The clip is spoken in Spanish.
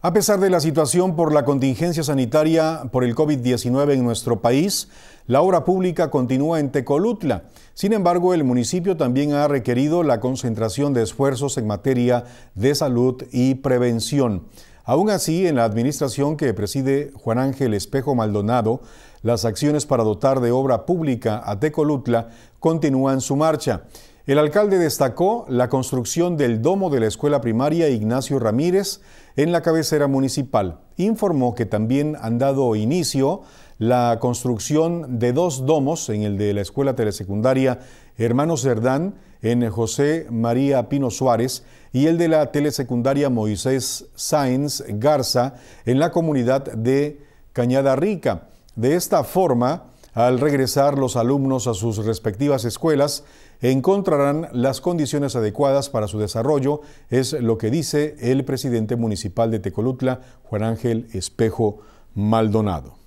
A pesar de la situación por la contingencia sanitaria por el COVID-19 en nuestro país, la obra pública continúa en Tecolutla. Sin embargo, el municipio también ha requerido la concentración de esfuerzos en materia de salud y prevención. Aún así, en la administración que preside Juan Ángel Espejo Maldonado, las acciones para dotar de obra pública a Tecolutla continúan su marcha. El alcalde destacó la construcción del domo de la escuela primaria Ignacio Ramírez en la cabecera municipal. Informó que también han dado inicio la construcción de dos domos en el de la escuela telesecundaria Hermanos Cerdán en José María Pino Suárez y el de la telesecundaria Moisés Sáenz Garza en la comunidad de Cañada Rica. De esta forma, al regresar los alumnos a sus respectivas escuelas, encontrarán las condiciones adecuadas para su desarrollo, es lo que dice el presidente municipal de Tecolutla, Juan Ángel Espejo Maldonado.